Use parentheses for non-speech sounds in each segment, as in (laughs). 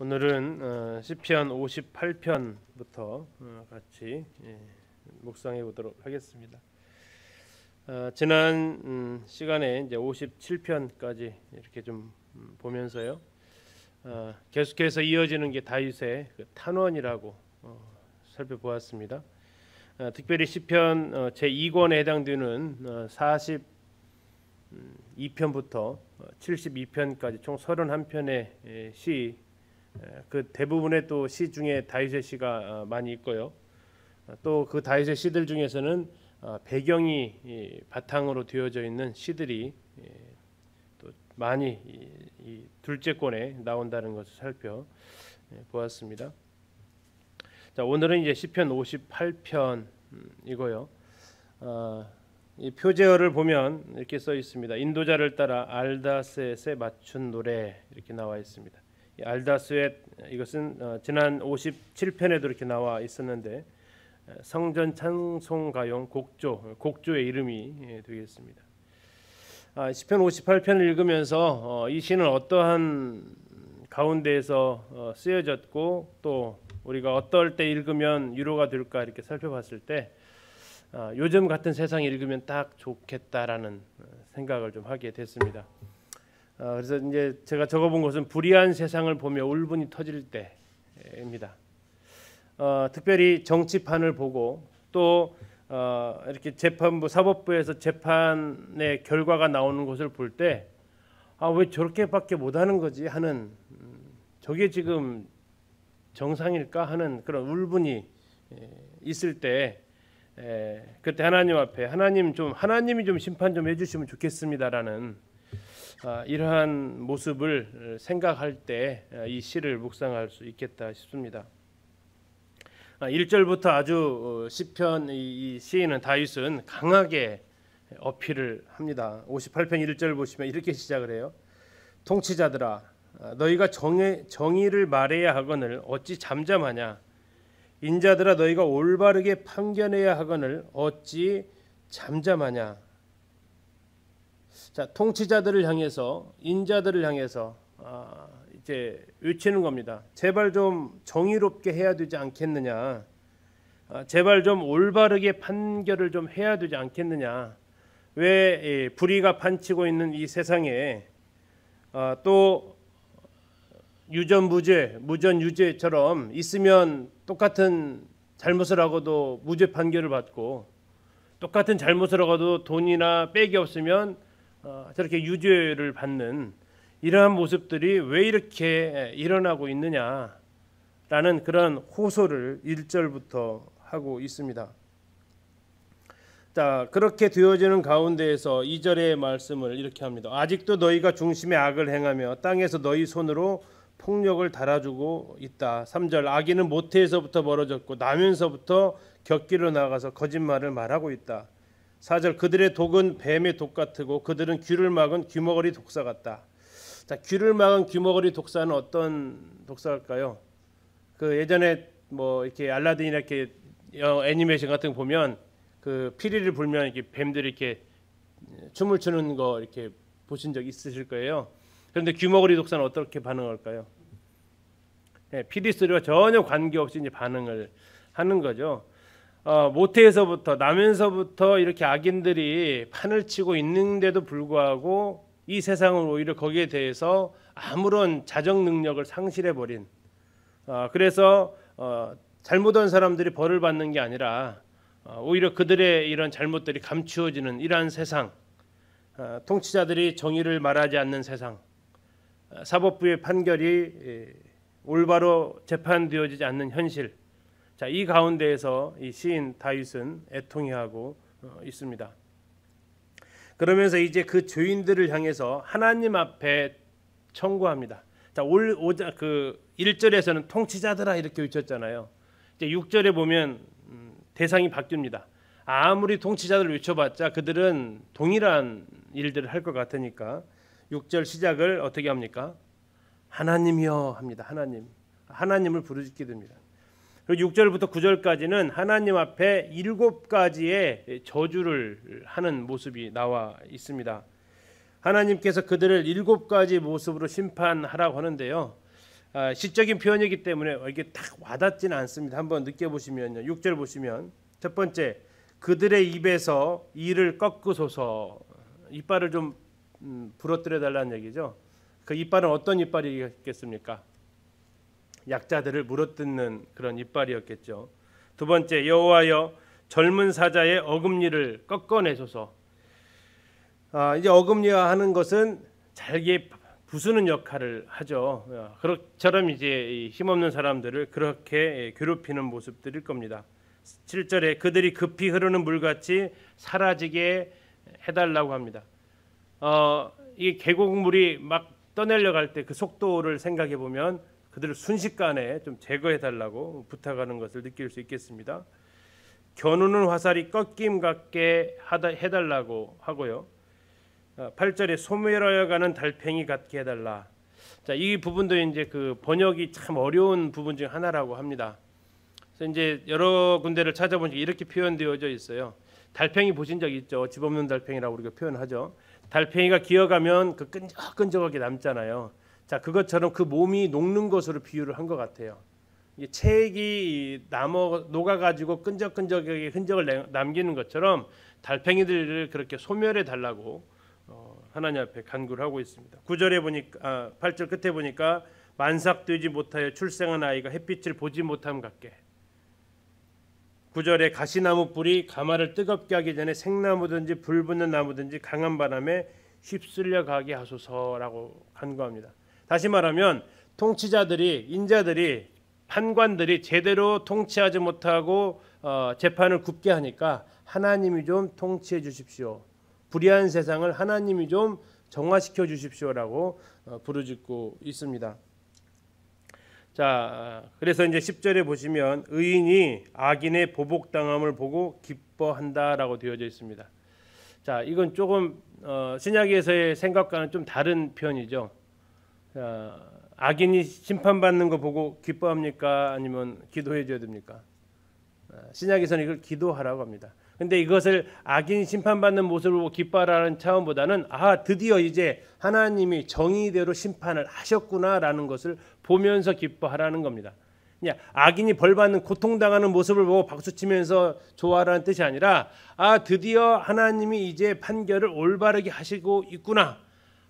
오늘은 어, 시편 58편부터 어, 같이 예, 묵상해 보도록 하겠습니다. 어, 지난 음, 시간에 이제 57편까지 이렇게 좀 음, 보면서요. 계속해서 이어지는 게 다윗의 그 탄원이라고 살펴보았습니다. 특별히 시편 제 2권에 해당되는 42편부터 음, 72편까지 총 31편의 예, 시 예, 그 대부분의 또시 중에 다윗의 시가 어, 많이 있고요. 아, 또그 다윗의 시들 중에서는 아, 배경이 바탕으로 되어져 있는 시들이 예, 또 많이 둘째 권에 나온다는 것을 살펴보았습니다. 예, 자 오늘은 이제 시편 58편이고요. 음, 아, 이 표제어를 보면 이렇게 써 있습니다. 인도자를 따라 알다셋에 맞춘 노래 이렇게 나와 있습니다. 알다스의 이것은 어, 지난 57편에도 이렇게 나와 있었는데 어, 성전 찬송 가용 곡조 곡조의 이름이 예, 되겠습니다. 아, 시편 58편을 읽으면서 어, 이 시는 어떠한 가운데에서 쓰여졌고 또 우리가 어떨 때 읽으면 위로가 될까 이렇게 살펴봤을 때 아, 요즘 같은 세상 읽으면 딱 좋겠다라는 생각을 좀 하게 됐습니다. 어, 그래서 이제 제가 적어본 것은 불의한 세상을 보며 울분이 터질 때입니다. 어, 특별히 정치판을 보고 또 어, 이렇게 재판부 사법부에서 재판의 결과가 나오는 것을 볼 때 아 왜 저렇게밖에 못하는 거지 하는 음, 저게 지금 정상일까 하는 그런 울분이 예, 있을 때 에, 예, 그때 하나님 앞에 하나님 좀 하나님이 좀 심판 좀 해주시면 좋겠습니다라는 아, 이러한 모습을 생각할 때이 아, 시를 묵상할 수 있겠다 싶습니다. 1절부터 아, 아주 어, 시편 이 시인은 다윗은 강하게 어필을 합니다. 58편 1절 보시면 이렇게 시작을 해요. 통치자들아 너희가 정의, 정의를 말해야 하거늘 어찌 잠잠하냐 인자들아 너희가 올바르게 판견해야 하거늘 어찌 잠잠하냐 자, 통치자들을 향해서 인자들을 향해서 아, 이제 외치는 겁니다. 제발 좀 정의롭게 해야 되지 않겠느냐. 아, 제발 좀 올바르게 판결을 좀 해야 되지 않겠느냐. 왜 예, 불의가 판치고 있는 이 세상에 아, 또 유전무죄, 무전유죄처럼 있으면 똑같은 잘못을 하고도 무죄 판결을 받고 똑같은 잘못을 하고도 돈이나 빽이 없으면 어, 저렇게 유죄를 받는 이러한 모습들이 왜 이렇게 예, 일어나고 있느냐라는 그런 호소를 1절부터 하고 있습니다. 자, 그렇게 되어지는 가운데에서 2절의 말씀을 이렇게 합니다. 아직도 너희가 중심에 악을 행하며 땅에서 너희 손으로 폭력을 달아주고 있다. 3절 악인은 모태에서부터 멀어졌고 나면서부터 격기로 나가서 거짓말을 말하고 있다. 4절 그들의 독은 뱀의 독 같고 그들은 귀를 막은 귀머거리 독사 같다. 자, 귀를 막은 귀머거리 독사는 어떤 독사일까요? 그 예전에 뭐 이렇게 알라딘 이렇게 애니메이션 같은 거 보면 그 피리를 불면 이렇게 뱀들이 이렇게 춤을 추는 거 이렇게 보신 적 있으실 거예요. 그런데 귀머거리 독사는 어떻게 반응할까요? 네, 피리 소리와 전혀 관계없이 이제 반응을 하는 거죠. 어, 모태에서부터 나면서부터 이렇게 악인들이 판을 치고 있는데도 불구하고 이 세상은 오히려 거기에 대해서 아무런 자정 능력을 상실해 버린. 어, 그래서 어, 잘못한 사람들이 벌을 받는 게 아니라 오히려 그들의 이런 잘못들이 감추어지는 이러한 세상, 통치자들이 정의를 말하지 않는 세상, 사법부의 판결이 예, 올바로 재판되어지지 않는 현실. 자, 이 가운데에서 이 시인 다윗은 애통해 하고 어, 있습니다. 그러면서 이제 그 죄인들을 향해서 하나님 앞에 청구합니다. 자, 올 오자 그 1절에서는 통치자들아 이렇게 외쳤잖아요. 이제 6절에 보면 음, 대상이 바뀝니다. 아무리 통치자들 외쳐봤자 그들은 동일한 일들을 할 것 같으니까 6절 시작을 어떻게 합니까? 하나님이여 합니다. 하나님. 하나님을 부르짖게 됩니다. 그리고 6절부터 9절까지는 하나님 앞에 일곱 가지의 저주를 하는 모습이 나와 있습니다. 하나님께서 그들을 일곱 가지 모습으로 심판하라고 하는데요. 아, 시적인 표현이기 때문에 이게 딱 와닿지는 않습니다. 한번 느껴보시면요. 6절 보시면 첫 번째 그들의 입에서 이를 꺾으소서 이빨을 좀 음, 부러뜨려 달라는 얘기죠. 그 이빨은 어떤 이빨이겠습니까? 약자들을 물어뜯는 그런 이빨이었겠죠. 두 번째 여호와여 젊은 사자의 어금니를 꺾어내소서. 아, 이제 어금니와 하는 것은 잘게 부수는 역할을 하죠. 아, 그처럼 이제 힘없는 사람들을 그렇게 예, 괴롭히는 모습들일 겁니다. 7절에 그들이 급히 흐르는 물같이 사라지게 해달라고 합니다. 어, 이 계곡물이 막 떠내려갈 때 그 속도를 생각해 보면 그들을 순식간에 좀 제거해 달라고 부탁하는 것을 느낄 수 있겠습니다. 겨누는 화살이 꺾임 같게 하다, 해달라고 하고요. 8절에 아, 소멸하여 가는 달팽이 같게 해달라. 자, 이 부분도 이제 그 번역이 참 어려운 부분 중 하나라고 합니다. 그래서 이제 여러 군데를 찾아보니까 이렇게 표현되어져 있어요. 달팽이 보신 적 있죠? 집 없는 달팽이라고 우리가 표현하죠. 달팽이가 기어가면 그 끈적끈적하게 남잖아요. 자 그것처럼 그 몸이 녹는 것으로 비유를 한 것 같아요. 이 책이 남어 녹아가지고 끈적끈적하게 흔적을 남기는 것처럼 달팽이들을 그렇게 소멸해 달라고 어, 하나님 앞에 간구를 하고 있습니다. 9절에 보니까 아, 8절 끝에 보니까 만삭되지 못하여 출생한 아이가 햇빛을 보지 못함 같게 9절에 가시나무 뿌리 가마를 뜨겁게 하기 전에 생나무든지 불붙는 나무든지 강한 바람에 휩쓸려 가게 하소서라고 간구합니다. 다시 말하면 통치자들이 인자들이 판관들이 제대로 통치하지 못하고 어, 재판을 굽게 하니까 하나님이 좀 통치해 주십시오. 불의한 세상을 하나님이 좀 정화시켜 주십시오라고 어, 부르짖고 있습니다. 자, 그래서 이제 10절에 보시면 의인이 악인의 보복당함을 보고 기뻐한다라고 되어져 있습니다. 자, 이건 조금 어, 신약에서의 생각과는 좀 다른 표현이죠. 악인이 심판받는 거 보고 기뻐합니까? 아니면 기도해 줘야 됩니까? 아, 신약에서는 이걸 기도하라고 합니다. 근데 이것을 악인 심판받는 모습을 보고 기뻐하라는 차원보다는 아 드디어 이제 하나님이 정의대로 심판을 하셨구나라는 것을 보면서 기뻐하라는 겁니다. 그냥 악인이 벌받는 고통당하는 모습을 보고 박수치면서 좋아하라는 뜻이 아니라 아 드디어 하나님이 이제 판결을 올바르게 하시고 있구나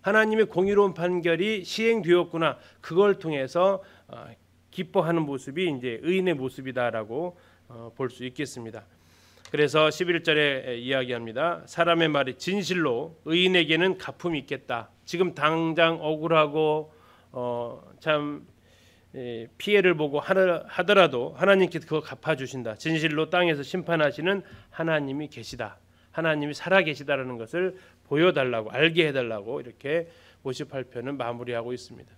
하나님의 공의로운 판결이 시행되었구나. 그걸 통해서 어, 기뻐하는 모습이 이제 의인의 모습이다라고 어, 볼수 있겠습니다. 그래서 11절에 이야기합니다. 사람의 말이 진실로 의인에게는 가품이 있겠다. 지금 당장 억울하고 어, 참 피해를 보고 하더라도 하나님께 그거 갚아주신다. 진실로 땅에서 심판하시는 하나님이 계시다. 하나님이 살아계시다라는 것을 보여달라고 알게 해달라고 이렇게 58편은 마무리하고 있습니다.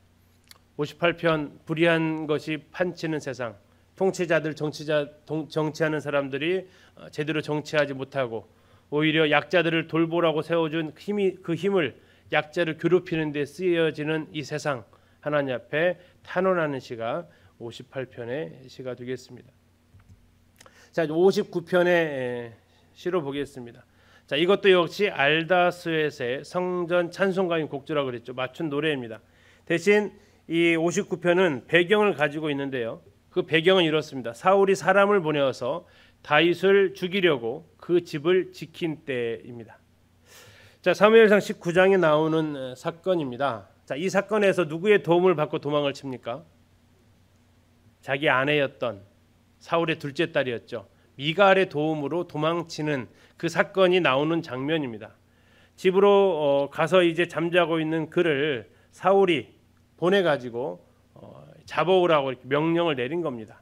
58편 불의한 것이 판치는 세상 통치자들 정치자 정치하는 사람들이 어, 제대로 정치하지 못하고 오히려 약자들을 돌보라고 세워준 힘이 그 힘을 약자를 괴롭히는 데 쓰여지는 이 세상 하나님 앞에 탄원하는 시가 58편의 시가 되겠습니다. 자, 59편의 시로 보겠습니다. 자, 이것도 역시 알다스웨의 성전 찬송가인 곡조라 그랬죠. 맞춘 노래입니다. 대신 이 59편은 배경을 가지고 있는데요. 그 배경은 이렇습니다. 사울이 사람을 보내어서 다윗을 죽이려고 그 집을 지킨 때입니다. 자, 사무엘상 19장에 나오는 사건입니다. 자, 이 사건에서 누구의 도움을 받고 도망을 칩니까? 자기 아내였던 사울의 둘째 딸이었죠. 미갈의 도움으로 도망치는 그 사건이 나오는 장면입니다. 집으로 어, 가서 이제 잠자고 있는 그를 사울이 보내 가지고 어, 잡아오라고 명령을 내린 겁니다.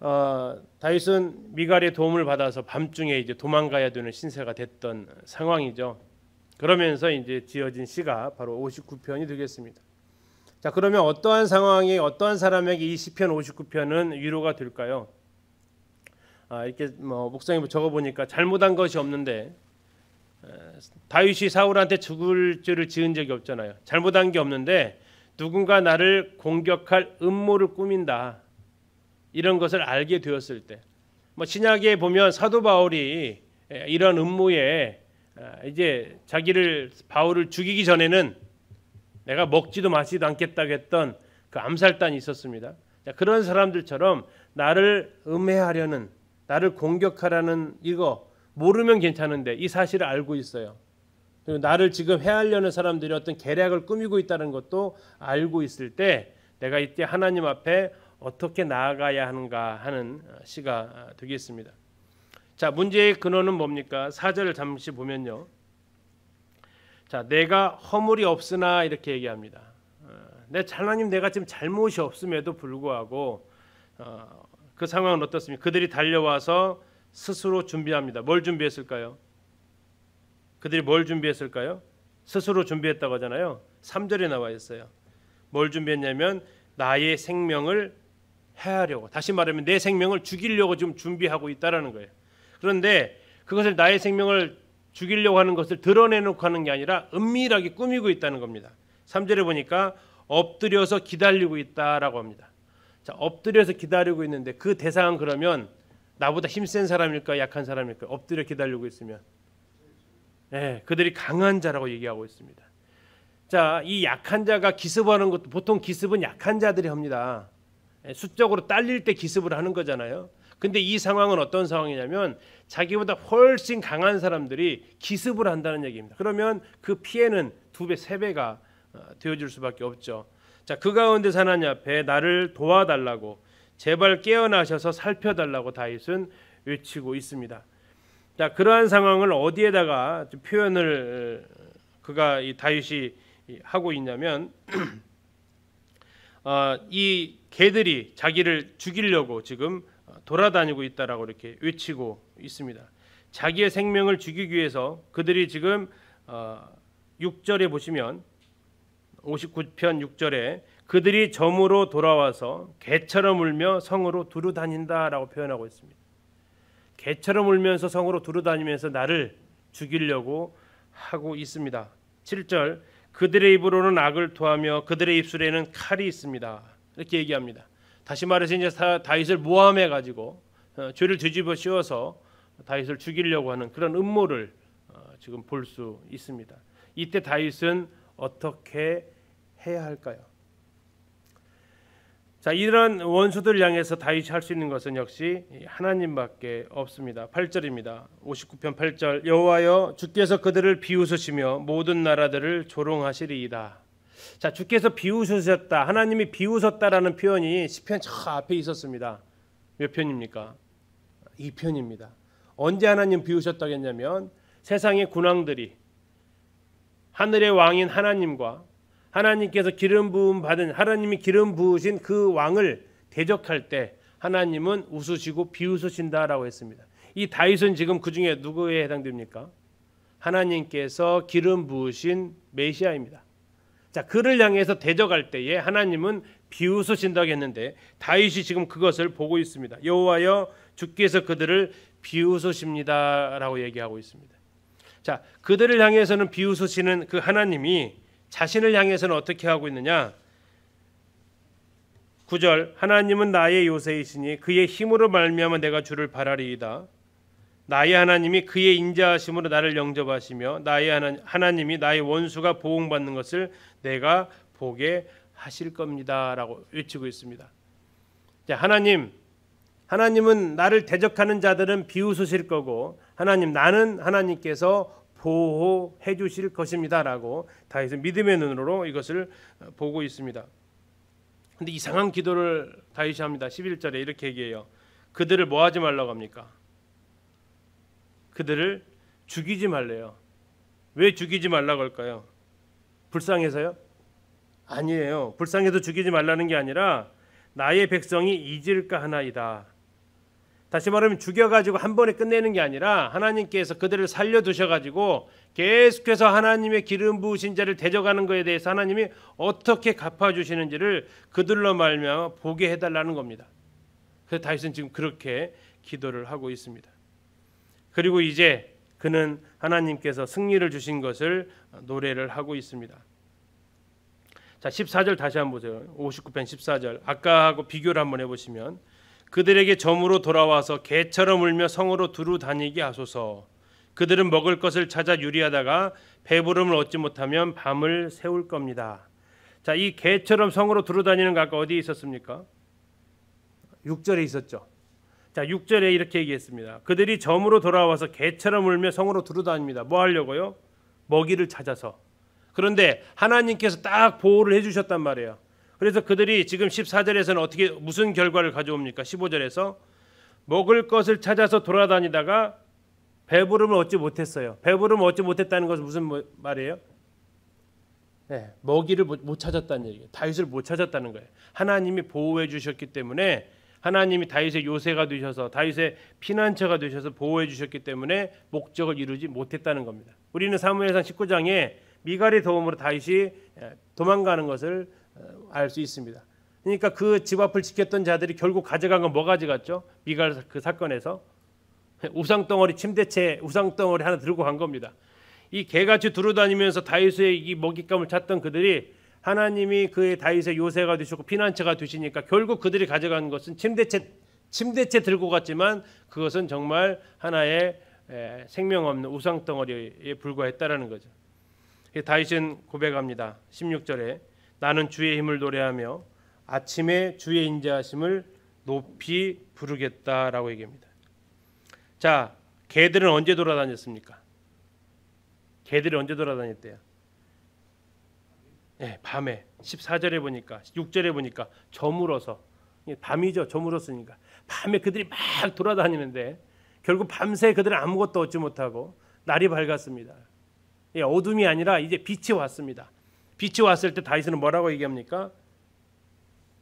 어, 다윗은 미갈의 도움을 받아서 밤중에 이제 도망가야 되는 신세가 됐던 상황이죠. 그러면서 이제 지어진 시가 바로 59편이 되겠습니다. 자, 그러면 어떠한 상황이 어떠한 사람에게 이 시편 59편은 위로가 될까요? 아, 이렇게 뭐 목사님 적어 보니까 잘못한 것이 없는데 다윗이 사울한테 죽을 죄를 지은 적이 없잖아요. 잘못한 게 없는데 누군가 나를 공격할 음모를 꾸민다. 이런 것을 알게 되었을 때. 뭐 신약에 보면 사도 바울이 이런 음모에 아, 이제 자기를 바울을 죽이기 전에는 내가 먹지도 마시지도 않겠다고 했던 그 암살단이 있었습니다. 그런 사람들처럼 나를 음해하려는 나를 공격하라는 이거 모르면 괜찮은데 이 사실을 알고 있어요. 그리고 나를 지금 해하려는 사람들이 어떤 계략을 꾸미고 있다는 것도 알고 있을 때 내가 이때 하나님 앞에 어떻게 나아가야 하는가 하는 어, 시가 어, 되겠습니다. 자, 문제의 근원은 뭡니까? 사절을 잠시 보면요. 자, 내가 허물이 없으나 이렇게 얘기합니다. 어, 내 하나님 내가 지금 잘못이 없음에도 불구하고 어, 그 상황은 어떻습니까? 그들이 달려와서 스스로 준비합니다. 뭘 준비했을까요? 그들이 뭘 준비했을까요? 스스로 준비했다고 하잖아요. 3절에 나와 있어요. 뭘 준비했냐면 나의 생명을 해하려고 다시 말하면 내 생명을 죽이려고 지금 준비하고 있다라는 거예요. 그런데 그것을 나의 생명을 죽이려고 하는 것을 드러내놓고 하는 게 아니라 은밀하게 꾸미고 있다는 겁니다. 3절에 보니까 엎드려서 기다리고 있다라고 합니다. 자, 엎드려서 기다리고 있는데 그 대상은 그러면 나보다 힘센 사람일까 약한 사람일까 엎드려 기다리고 있으면 예, 그들이 강한 자라고 얘기하고 있습니다. 자, 이 약한 자가 기습하는 것도 보통 기습은 약한 자들이 합니다. 예, 수적으로 딸릴 때 기습을 하는 거잖아요. 근데 이 상황은 어떤 상황이냐면 자기보다 훨씬 강한 사람들이 기습을 한다는 얘기입니다. 그러면 그 피해는 두 배, 세 배가 어, 되어줄 수밖에 없죠. 자, 그 가운데 사나님 앞에 나를 도와달라고 제발 깨어나셔서 살펴달라고 다윗은 외치고 있습니다. 자, 그러한 상황을 어디에다가 표현을 그가 이 다윗이 하고 있냐면 (clears throat) 어, 이 개들이 자기를 죽이려고 지금 돌아다니고 있다라고 이렇게 외치고 있습니다. 자기의 생명을 죽이기 위해서 그들이 지금 어, 6절에 보시면 59편 6절에 그들이 점으로 돌아와서 개처럼 울며 성으로 두루 다닌다라고 표현하고 있습니다. 개처럼 울면서 성으로 두루 다니면서 나를 죽이려고 하고 있습니다. 7절 그들의 입으로는 악을 토하며 그들의 입술에는 칼이 있습니다. 이렇게 얘기합니다. 다시 말해서 이제 다윗을 모함해 가지고 어, 죄를 뒤집어 씌워서 다윗을 죽이려고 하는 그런 음모를 어, 지금 볼 수 있습니다. 이때 다윗은 어떻게 해야 할까요? 자, 이런 원수들 향해서 다윗이 할 수 있는 것은 역시 하나님밖에 없습니다. 8절입니다. 59편 8절 여호와여 주께서 그들을 비웃으시며 모든 나라들을 조롱하시리이다. 자, 주께서 비웃으셨다. 하나님이 비웃었다라는 표현이 시편 저 앞에 있었습니다. 몇 편입니까? 2편입니다. 언제 하나님 비우셨다고 냐면 세상의 군왕들이 하늘의 왕인 하나님과 하나님께서 기름 부음 받은 하나님이 기름 부으신 그 왕을 대적할 때 하나님은 웃으시고 비웃으신다라고 했습니다. 이 다윗은 지금 그 중에 누구에 해당됩니까? 하나님께서 기름 부으신 메시아입니다. 자, 그를 향해서 대적할 때에 하나님은 비웃으신다고 했는데 다윗이 지금 그것을 보고 있습니다. 여호와여 주께서 그들을 비웃으십니다라고 얘기하고 있습니다. 자, 그들을 향해서는 비웃으시는 그 하나님이 자신을 향해서는 어떻게 하고 있느냐? 9절 하나님은 나의 요새이시니 그의 힘으로 말미암아 내가 주를 바라리이다. 나의 하나님이 그의 인자하심으로 나를 영접하시며 나의 하나, 님이 나의 원수가 보응받는 것을 내가 보게 하실 겁니다라고 외치고 있습니다. 자, 하나님 하나님은 나를 대적하는 자들은 비웃으실 거고 하나님 나는 하나님께서 보호해 주실 것입니다라고 다윗은 믿음의 눈으로 이것을 어, 보고 있습니다. 근데 이상한 기도를 다윗이 합니다. 11절에 이렇게 얘기해요. 그들을 뭐 하지 말라고 합니까? 그들을 죽이지 말래요. 왜 죽이지 말라고 할까요? 불쌍해서요? 아니에요. 불쌍해서 죽이지 말라는 게 아니라 나의 백성이 잊을까 하나이다. 다시 말하면 죽여가지고 한 번에 끝내는 게 아니라 하나님께서 그들을 살려두셔가지고 계속해서 하나님의 기름 부으신 자를 대적하는 것에 대해서 하나님이 어떻게 갚아주시는지를 그들로 말며 보게 해달라는 겁니다. 그래서 다윗은 지금 그렇게 기도를 하고 있습니다. 그리고 이제 그는 하나님께서 승리를 주신 것을 노래를 하고 있습니다. 자 14절 다시 한번 보세요. 59편 14절 아까하고 비교를 한번 해보시면 그들에게 점으로 돌아와서 개처럼 울며 성으로 두루 다니게 하소서. 그들은 먹을 것을 찾아 유리하다가 배부름을 얻지 못하면 밤을 새울 겁니다. 자, 이 개처럼 성으로 두루 다니는 가까 어디에 있었습니까? 6절에 있었죠. 자, 6절에 이렇게 얘기했습니다. 그들이 점으로 돌아와서 개처럼 울며 성으로 두루 다닙니다. 뭐 하려고요? 먹이를 찾아서. 그런데 하나님께서 딱 보호를 해 주셨단 말이에요. 그래서 그들이 지금 14절에서는 어떻게 무슨 결과를 가져옵니까? 15절에서 먹을 것을 찾아서 돌아다니다가 배부름을 얻지 못했어요. 배부름을 얻지 못했다는 것은 무슨 뭐, 말이에요? 네, 먹이를 못 찾았다는 얘기예요. 다윗을 못 찾았다는 거예요. 하나님이 보호해 주셨기 때문에 하나님이 다윗의 요새가 되셔서 다윗의 피난처가 되셔서 보호해 주셨기 때문에 목적을 이루지 못했다는 겁니다. 우리는 사무엘상 19장에 미갈의 도움으로 다윗이 예, 도망가는 것을 어, 알수 있습니다. 그러니까 그집 앞을 지켰던 자들이 결국 가져간 건 뭐 가져갔죠? 미갈 그 사건에서 우상 덩어리 침대채 우상 덩어리 하나 들고 간 겁니다. 이 개같이 두루다니면서 다윗의 이 먹잇감을 찾던 그들이 하나님이 그의 다윗의 요새가 되시고 피난처가 되시니까 결국 그들이 가져간 것은 침대채 침대채 들고 갔지만 그것은 정말 하나의 생명 없는 우상 덩어리에 불과했다라는 거죠. 다윗은 고백합니다. 16절에 나는 주의 힘을 노래하며 아침에 주의 인자하심을 높이 부르겠다라고 얘기합니다. 자, 개들은 언제 돌아다녔습니까? 개들이 언제 돌아다녔대요? 네, 밤에 14절에 보니까 6절에 보니까 저물어서 밤이죠. 저물었으니까 밤에 그들이 막 돌아다니는데 결국 밤새 그들은 아무것도 얻지 못하고 날이 밝았습니다. 예, 어둠이 아니라 이제 빛이 왔습니다. 빛이 왔을 때 다윗은 뭐라고 얘기합니까?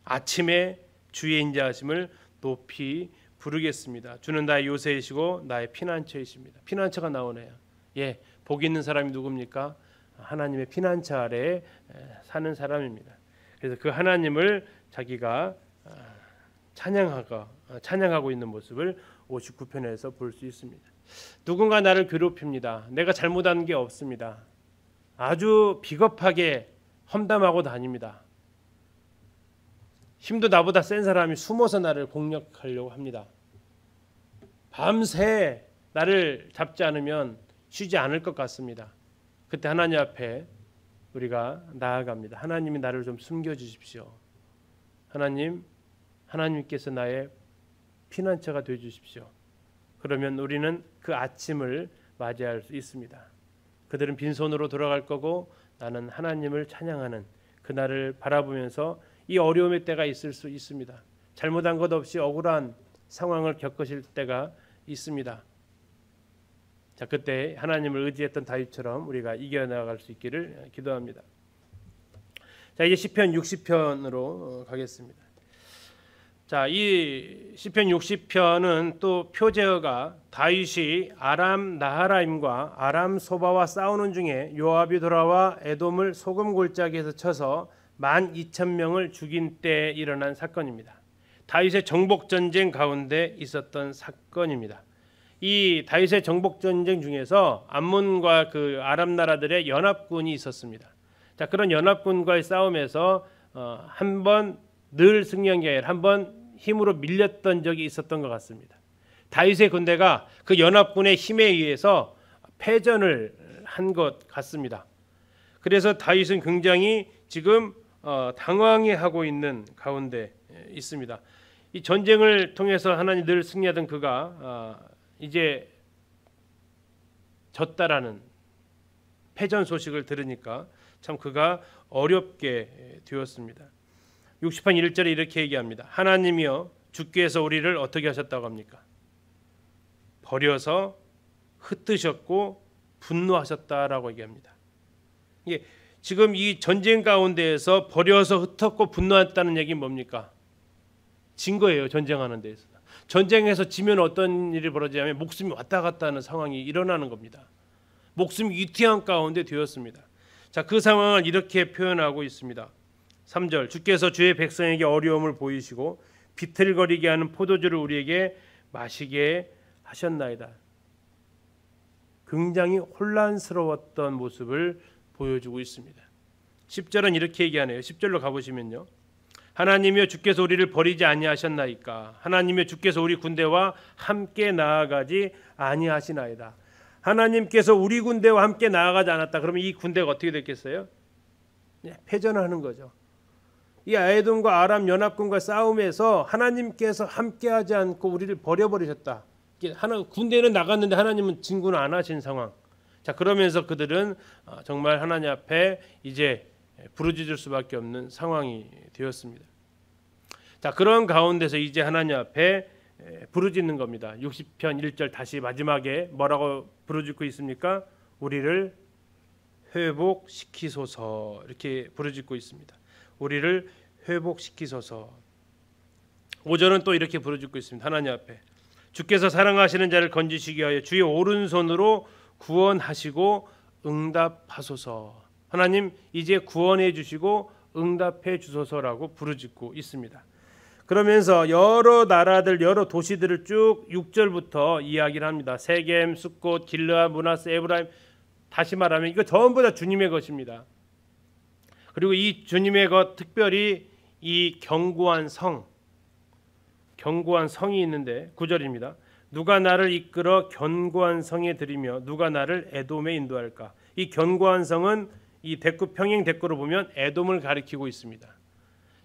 아침에 주의 인자하심을 높이 부르겠습니다. 주는 나의 요새이시고 나의 피난처이십니다. 피난처가 나오네요. 예, 복 있는 사람이 누굽니까? 하나님의 피난처 아래 사는 사람입니다. 그래서 그 하나님을 자기가 아, 찬양하고 어, 찬양하고 있는 모습을 59편에서 볼 수 있습니다. 누군가 나를 괴롭힙니다. 내가 잘못한 게 없습니다. 아주 비겁하게 험담하고 다닙니다. 힘도 나보다 센 사람이 숨어서 나를 공략하려고 합니다. 밤새 나를 잡지 않으면 쉬지 않을 것 같습니다. 그때 하나님 앞에 우리가 나아갑니다. 하나님이 나를 좀 숨겨 주십시오. 하나님, 하나님께서 나의 피난처가 되어 주십시오. 그러면 우리는 그 아침을 맞이할 수 있습니다. 그들은 빈손으로 돌아갈 거고 나는 하나님을 찬양하는 그날을 바라보면서 이 어려움의 때가 있을 수 있습니다. 잘못한 것 없이 억울한 상황을 겪으실 때가 있습니다. 자, 그때 하나님을 의지했던 다윗처럼 우리가 이겨나갈 수 있기를 기도합니다. 자, 이제 시편 60편으로 어, 가겠습니다. 자, 이 시편 60편은 또 표제어가 다윗이 아람 나하라임과 아람 소바와 싸우는 중에 요압이 돌아와 에돔을 소금 골짜기에서 쳐서 만 이천 명을 죽인 때 일어난 사건입니다. 다윗의 정복 전쟁 가운데 있었던 사건입니다. 이 다윗의 정복 전쟁 중에서 암몬과 그 아람 나라들의 연합군이 있었습니다. 자, 그런 연합군과의 싸움에서 어, 한번 늘 승리한 게 아니라 한번 힘으로 밀렸던 적이 있었던 것 같습니다. 다윗의 군대가 그 연합군의 힘에 의해서 패전을 한 것 같습니다. 그래서 다윗은 굉장히 지금 어, 당황해하고 있는 가운데 있습니다. 이 전쟁을 통해서 하나님 늘 승리하던 그가 아, 이제 졌다라는 패전 소식을 들으니까 참 그가 어렵게 되었습니다. 60편 1절에 이렇게 얘기합니다. 하나님이여 주께서 우리를 어떻게 하셨다고 합니까? 버려서 흩뜨셨고 분노하셨다라고 얘기합니다. 이게 지금 이 전쟁 가운데에서 버려서 흩었고 분노했다는 얘기는 뭡니까? 진 거예요. 전쟁하는 데서 전쟁에서 지면 어떤 일이 벌어지냐면 목숨이 왔다 갔다 하는 상황이 일어나는 겁니다. 목숨이 위태한 가운데 되었습니다. 자, 그 상황을 이렇게 표현하고 있습니다. 3절 주께서 주의 백성에게 어려움을 보이시고 비틀거리게 하는 포도주를 우리에게 마시게 하셨나이다. 굉장히 혼란스러웠던 모습을 보여주고 있습니다. 10절은 이렇게 얘기하네요. 10절로 가보시면요. 하나님이여 주께서 우리를 버리지 아니하셨나이까. 하나님이여 주께서 우리 군대와 함께 나아가지 아니하시나이다. 하나님께서 우리 군대와 함께 나아가지 않았다. 그러면 이 군대가 어떻게 됐겠어요? 네, 패전을 하는 거죠. 이 아이돈과 아람 연합군과 싸움에서 하나님께서 함께하지 않고 우리를 버려버리셨다. 하나 군대는 나갔는데 하나님은 진군을 안 하신 상황. 자 그러면서 그들은 아, 정말 하나님 앞에 이제 부르짖을 수밖에 없는 상황이 되었습니다. 자 그런 가운데서 이제 하나님 앞에 부르짖는 겁니다. 60편 1절 다시 마지막에 뭐라고 부르짖고 있습니까? 우리를 회복시키소서 이렇게 부르짖고 있습니다. 우리를 회복시키소서. 오전은또 이렇게 부르짖고 있습니다. 하나님 앞에 주께서 사랑하시는 자를 건지시기 하여 주의 오른손으로 구원하시고 응답하소서. 하나님 이제 구원해 주시고 응답해 주소서라고 부르짖고 있습니다. 그러면서 여러 나라들 여러 도시들을 쭉 6절부터 이야기를 합니다. 세겜, 숫곳, 길르아, 문하스, 에브라임 다시 말하면 이거 전부 다 주님의 것입니다. 그리고 이 주님의 것 특별히 이 견고한 성 견고한 성이 있는데 구절입니다. 누가 나를 이끌어 견고한 성에 들이며 누가 나를 에돔에 인도할까? 이 견고한 성은 이 대꾸 평행 대꾸로 보면 에돔을 가리키고 있습니다.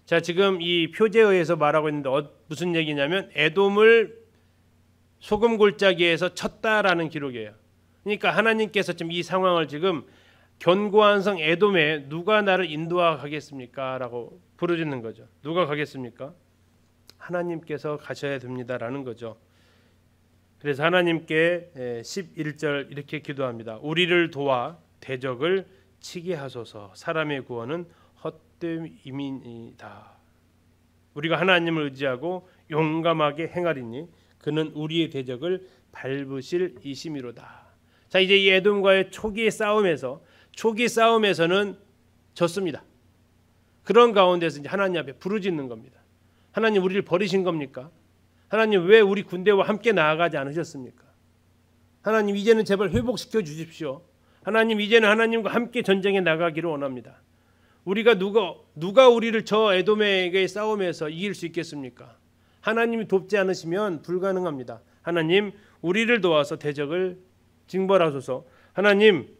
자, 지금 이 표제에 서 말하고 있는데 어, 무슨 얘기냐면 에돔을 소금 골짜기에서 쳤다라는 기록이에요. 그러니까 하나님께서 지금 이 상황을 지금 견고한 성 에돔에 누가 나를 인도하겠습니까라고 부르짖는 거죠. 누가 가겠습니까? 하나님께서 가셔야 됩니다라는 거죠. 그래서 하나님께 11절 예, 이렇게 기도합니다. 우리를 도와 대적을 치게 하소서. 사람의 구원은 헛됨이니이다. 우리가 하나님을 의지하고 용감하게 행하리니 그는 우리의 대적을 밟으실 이심이로다. 자 이제 이 에돔과의 초기의 싸움에서 초기 싸움에서는 졌습니다. 그런 가운데서 이제 하나님 앞에 부르짖는 겁니다. 하나님 우리를 버리신 겁니까? 하나님 왜 우리 군대와 함께 나아가지 않으셨습니까? 하나님 이제는 제발 회복시켜 주십시오. 하나님 이제는 하나님과 함께 전쟁에 나가기를 원합니다. 우리가 누가 누가 우리를 저 에돔에게 싸움에서 이길 수 있겠습니까? 하나님이 돕지 않으시면 불가능합니다. 하나님 우리를 도와서 대적을 징벌하소서. 하나님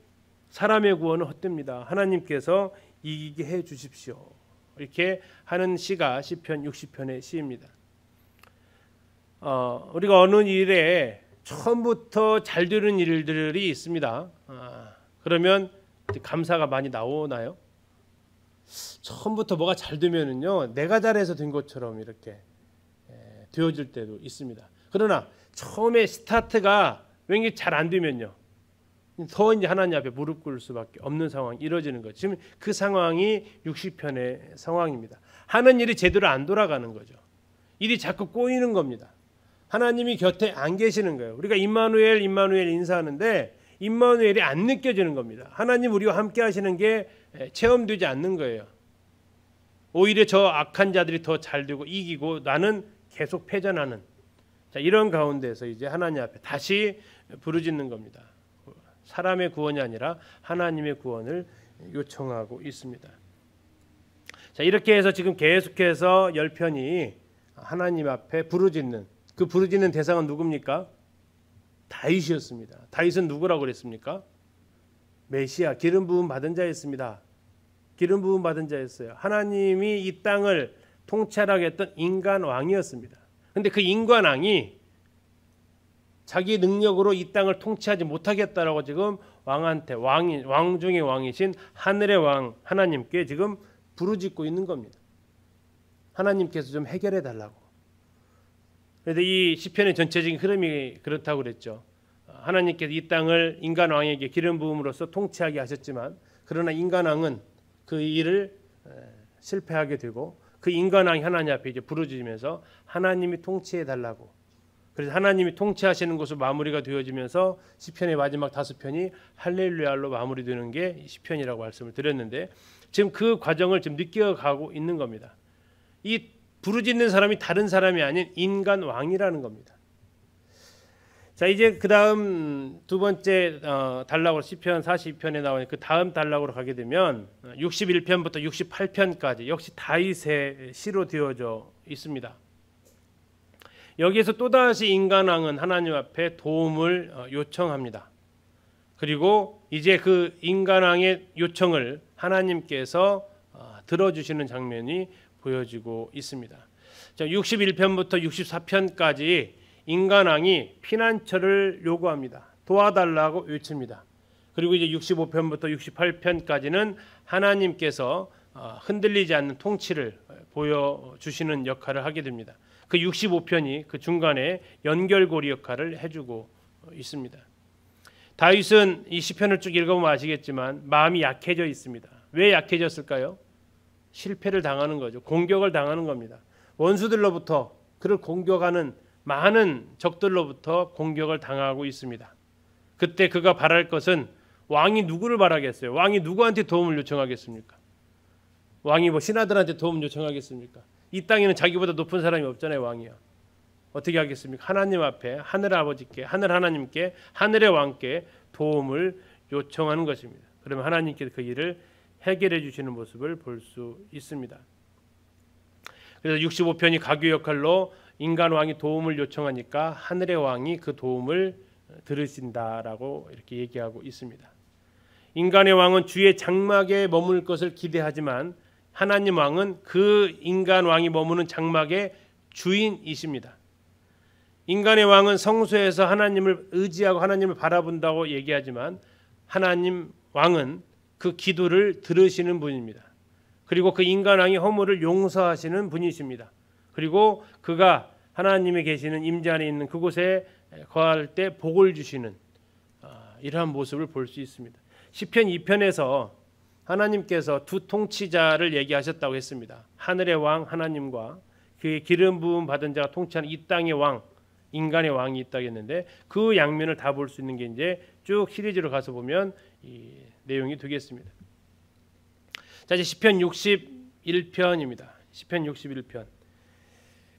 사람의 구원은 헛됩니다. 하나님께서 이기게 해 주십시오. 이렇게 하는 시가 시편 60편의 시입니다. 어, 우리가 어느 일에 처음부터 잘 되는 일들이 있습니다. 아, 그러면 감사가 많이 나오나요? 처음부터 뭐가 잘 되면은요, 내가 잘해서 된 것처럼 이렇게 에, 예, 되어질 때도 있습니다. 그러나 처음에 스타트가 왠지 잘 안 되면요, 더 이제 하나님 앞에 무릎 꿇을 수밖에 없는 상황이 이뤄지는 거죠. 지금 그 상황이 60편의 상황입니다. 하는 일이 제대로 안 돌아가는 거죠. 일이 자꾸 꼬이는 겁니다. 하나님이 곁에 안 계시는 거예요. 우리가 임마누엘 임마누엘 인사하는데 임마누엘이 안 느껴지는 겁니다. 하나님 우리와 함께 하시는 게 체험되지 않는 거예요. 오히려 저 악한 자들이 더 잘 되고 이기고 나는 계속 패전하는 자 이런 가운데서 이제 하나님 앞에 다시 부르짖는 겁니다. 사람의 구원이 아니라 하나님의 구원을 요청하고 있습니다. 자, 이렇게 해서 지금 계속해서 열 편이 하나님 앞에 부르짖는 그 부르짖는 대상은 누굽니까? 다윗이었습니다. 다윗은 누구라고 그랬습니까? 메시아 기름 부음 받은 자였습니다. 기름 부음 받은 자였어요. 하나님이 이 땅을 통찰하게 던 인간 왕이었습니다. 근데 그 인간 왕이 자기 능력으로 이 땅을 통치하지 못하겠다라고 지금 왕한테 왕이 왕 중의 왕이신 하늘의 왕 하나님께 지금 부르짖고 있는 겁니다. 하나님께서 좀 해결해 달라고. 그런데 이 시편의 전체적인 흐름이 그렇다고 그랬죠. 하나님께서 이 땅을 인간 왕에게 기름 부음으로써 통치하게 하셨지만 그러나 인간 왕은 그 일을 실패하게 되고 그 인간 왕이 하나님 앞에 이제 부르짖으면서 하나님이 통치해 달라고 그래서 하나님이 통치하시는 것으로 마무리가 되어지면서 시편의 마지막 다섯 편이 할렐루야로 마무리되는 게 시편이라고 말씀을 드렸는데 지금 그 과정을 지금 느껴가고 있는 겁니다. 이 부르짖는 사람이 다른 사람이 아닌 인간 왕이라는 겁니다. 자 이제 그 다음 두 번째 어, 단락으로 시편 40편에 나오는 그 다음 단락으로 가게 되면 61편부터 68편까지 역시 다윗의 시로 되어져 있습니다. 여기에서 또다시 인간왕은 하나님 앞에 도움을 어, 요청합니다. 그리고 이제 그 인간왕의 요청을 하나님께서 어, 들어주시는 장면이 보여지고 있습니다. 61편부터 64편까지 인간왕이 피난처를 요구합니다. 도와달라고 외칩니다. 그리고 이제 65편부터 68편까지는 하나님께서 어, 흔들리지 않는 통치를 보여주시는 역할을 하게 됩니다. 그 65편이 그 중간에 연결고리 역할을 해주고 어, 있습니다. 다윗은 이 시편을 쭉 읽어보면 아시겠지만 마음이 약해져 있습니다. 왜 약해졌을까요? 실패를 당하는 거죠. 공격을 당하는 겁니다. 원수들로부터 그를 공격하는 많은 적들로부터 공격을 당하고 있습니다. 그때 그가 바랄 것은 왕이 누구를 바라겠어요? 왕이 누구한테 도움을 요청하겠습니까? 왕이 뭐 신하들한테 도움 요청하겠습니까? 이 땅에는 자기보다 높은 사람이 없잖아요, 왕이야. 어떻게 하겠습니까? 하나님 앞에 하늘 아버지께 하늘 하나님께 하늘의 왕께 도움을 요청하는 것입니다. 그러면 하나님께서 그 일을 해결해 주시는 모습을 볼 수 있습니다. 그래서 65편이 가교 역할로 인간 왕이 도움을 요청하니까 하늘의 왕이 그 도움을 들으신다라고 이렇게 얘기하고 있습니다. 인간의 왕은 주의 장막에 머물 것을 기대하지만 하나님 왕은 그 인간 왕이 머무는 장막의 주인이십니다. 인간의 왕은 성소에서 하나님을 의지하고 하나님을 바라본다고 얘기하지만 하나님 왕은 그 기도를 들으시는 분입니다. 그리고 그 인간 왕의 허물을 용서하시는 분이십니다. 그리고 그가 하나님이 계시는 임재 안에 있는 그곳에 거할 때 복을 주시는 아, 이러한 모습을 볼 수 있습니다. 시편 2편에서 하나님께서 두 통치자를 얘기하셨다고 했습니다. 하늘의 왕 하나님과 그의 기름 부음 받은 자가 통치하는 이 땅의 왕 인간의 왕이 있다 했는데 그 양면을 다 볼 수 있는 게 이제 쭉 시리즈로 가서 보면 이 내용이 되겠습니다. 자 이제 시편 61편입니다. 시편 61편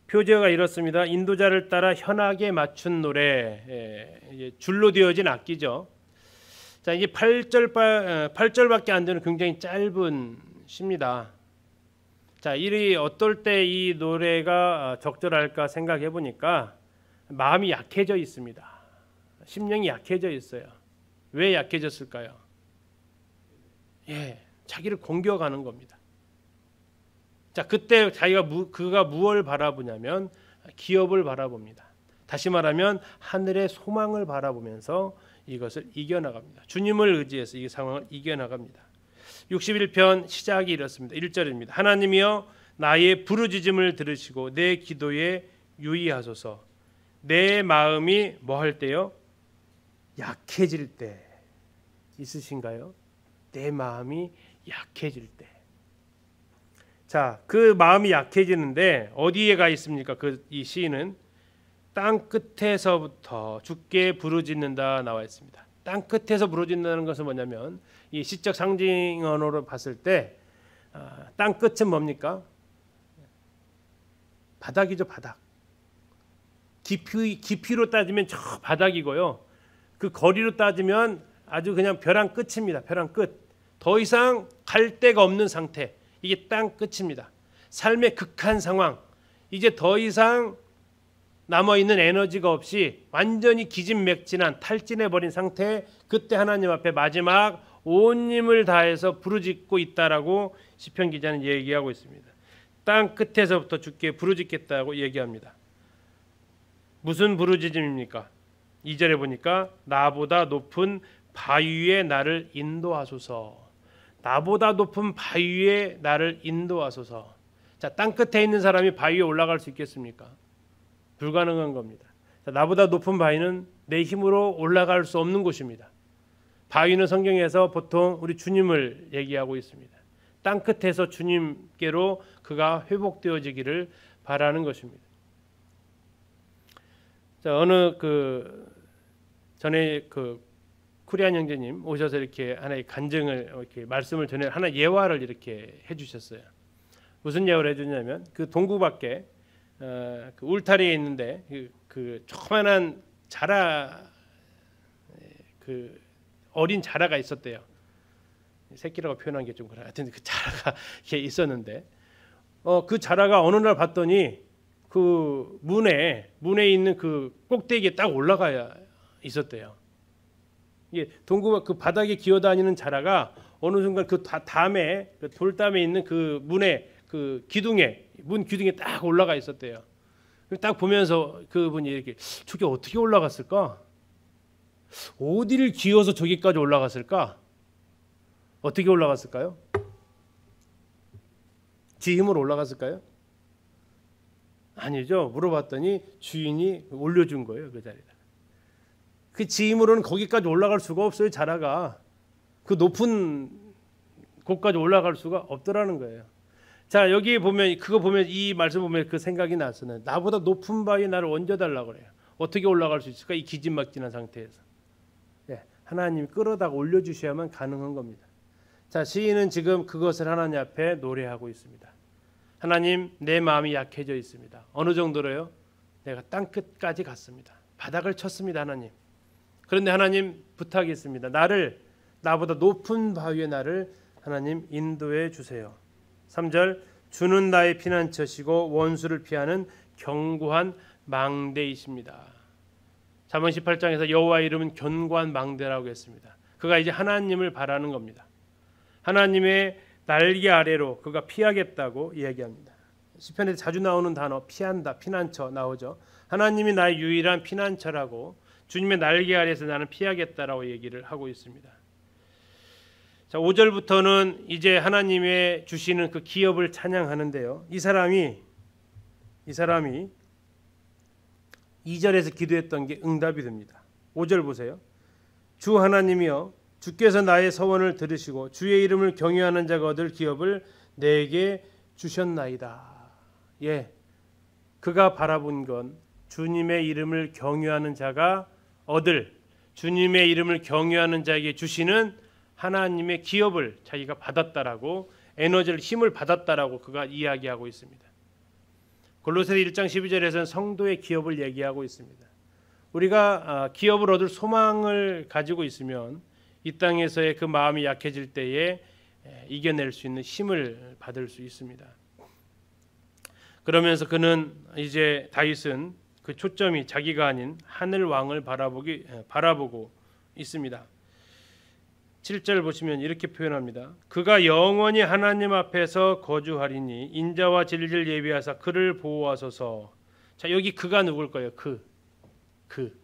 표제가 이렇습니다. 인도자를 따라 현악에 맞춘 노래 예, 줄로 되어진 악기죠. 자, 이게 8절 8절밖에 어, 안 되는 굉장히 짧은 시입니다. 자, 이리 어떨 때 이 노래가 어, 적절할까 생각해 보니까 마음이 약해져 있습니다. 심령이 약해져 있어요. 왜 약해졌을까요? 예, 자기를 공격하는 겁니다. 자, 그때 자기가 무, 그가 무엇을 바라보냐면 기업을 바라봅니다. 다시 말하면 하늘의 소망을 바라보면서 이것을 이겨나갑니다. 주님을 의지해서 이 상황을 이겨나갑니다. 61편 시작이 이렇습니다. 1절입니다. 하나님이여 나의 부르짖음을 들으시고 내 기도에 유의하소서. 내 마음이 뭐 할 때요? 약해질 때 있으신가요? 내 마음이 약해질 때. 자, 그 마음이 약해지는데 어디에 가 있습니까? 그 이 시인은 땅 끝에서부터 죽게 부르짖는다 나와 있습니다. 땅 끝에서 부르짖는다는 것은 뭐냐면 이 시적 상징 언어로 봤을 때땅 아, 끝은 뭡니까? 바닥이죠 바닥. 깊이 깊이로 따지면 저 바닥이고요. 그 거리로 따지면 아주 그냥 벼랑 끝입니다. 벼랑 끝. 더 이상 갈 데가 없는 상태. 이게 땅 끝입니다. 삶의 극한 상황. 이제 더 이상 남아있는 에너지가 없이 완전히 기진맥진한 탈진해버린 상태에 그때 하나님 앞에 마지막 온 힘을 다해서 부르짖고 있다라고 시편 기자는 얘기하고 있습니다. 땅 끝에서부터 주께 부르짖겠다고 얘기합니다. 무슨 부르짖음입니까? 2절에 보니까 나보다 높은 바위에 나를 인도하소서. 나보다 높은 바위에 나를 인도하소서. 자, 땅 끝에 있는 사람이 바위에 올라갈 수 있겠습니까? 불가능한 겁니다. 나보다 높은 바위는 내 힘으로 올라갈 수 없는 곳입니다. 바위는 성경에서 보통 우리 주님을 얘기하고 있습니다. 땅 끝에서 주님께로 그가 회복되어지기를 바라는 것입니다. 자, 어느 그 전에 그 쿠리안 형제님 오셔서 이렇게 하나의 간증을 이렇게 말씀을 전해 하나 예화를 이렇게 해주셨어요. 무슨 예화를 해주냐면 그 동구 밖에 어, 그 울타리에 있는데 그, 그 조그만한 자라 그 어린 자라가 있었대요. 새끼라고 표현한 게 좀 그래. 하여튼 그 자라가 (laughs) 이게 있었는데 어, 그 자라가 어느 날 봤더니 그 문에 문에 있는 그 꼭대기에 딱 올라가 있었대요. 이게 동그그 바닥에 기어다니는 자라가 어느 순간 그 담에 그 돌담에 있는 그 문에 그 기둥에 문 기둥에 딱 올라가 있었대요. 딱 보면서 그분이 이렇게 저게 어떻게 올라갔을까? 어디를 기어서 저기까지 올라갔을까? 어떻게 올라갔을까요? 지 힘으로 올라갔을까요? 아니죠. 물어봤더니 주인이 올려준 거예요 그 자리에. 그 지임으로는 거기까지 올라갈 수가 없어요 자라가 그 높은 곳까지 올라갈 수가 없더라는 거예요. 자 여기 보면 그거 보면 이 말씀 보면 그 생각이 나서는 나보다 높은 바위 에 나를 얹어달라 그래요. 어떻게 올라갈 수 있을까? 이 기진막진한 상태에서 예, 하나님 끌어다 가 올려주셔야만 가능한 겁니다. 자 시인은 지금 그것을 하나님 앞에 노래하고 있습니다. 하나님 내 마음이 약해져 있습니다. 어느 정도로요? 내가 땅 끝까지 갔습니다. 바닥을 쳤습니다, 하나님. 그런데 하나님 부탁이 있습니다. 나를 나보다 높은 바위에 나를 하나님 인도해 주세요. 3절 주는 나의 피난처시고 원수를 피하는 견고한 망대이십니다. 잠언 18장에서 여호와 이름은 견고한 망대라고 했습니다. 그가 이제 하나님을 바라는 겁니다. 하나님의 날개 아래로 그가 피하겠다고 이야기합니다. 시편에 자주 나오는 단어 피한다, 피난처 나오죠. 하나님이 나의 유일한 피난처라고 주님의 날개 아래서 나는 피하겠다라고 얘기를 하고 있습니다. 자, 5절부터는 이제 하나님의 주시는 그 기업을 찬양하는데요. 이 사람이 이 사람이 2절에서 기도했던 게 응답이 됩니다. 5절 보세요. 주 하나님이여 주께서 나의 서원을 들으시고 주의 이름을 경유하는 자가 얻을 기업을 내게 주셨나이다. 예. 그가 바라본 건 주님의 이름을 경유하는 자가 얻을 주님의 이름을 경유하는 자에게 주시는 하나님의 기업을 자기가 받았다라고 에너지를 힘을 받았다라고 그가 이야기하고 있습니다. 골로새서 1장 12절에서는 성도의 기업을 얘기하고 있습니다. 우리가 아, 기업을 얻을 소망을 가지고 있으면 이 땅에서의 그 마음이 약해질 때에 이겨낼 수 있는 힘을 받을 수 있습니다. 그러면서 그는 이제 다윗은 그 초점이 자기가 아닌 하늘 왕을 바라보기 바라보고 있습니다. 7절 보시면 이렇게 표현합니다. 그가 영원히 하나님 앞에서 거주하리니 인자와 진리를 예비하사 그를 보호하소서. 자, 여기 그가 누굴 거요 그. 그.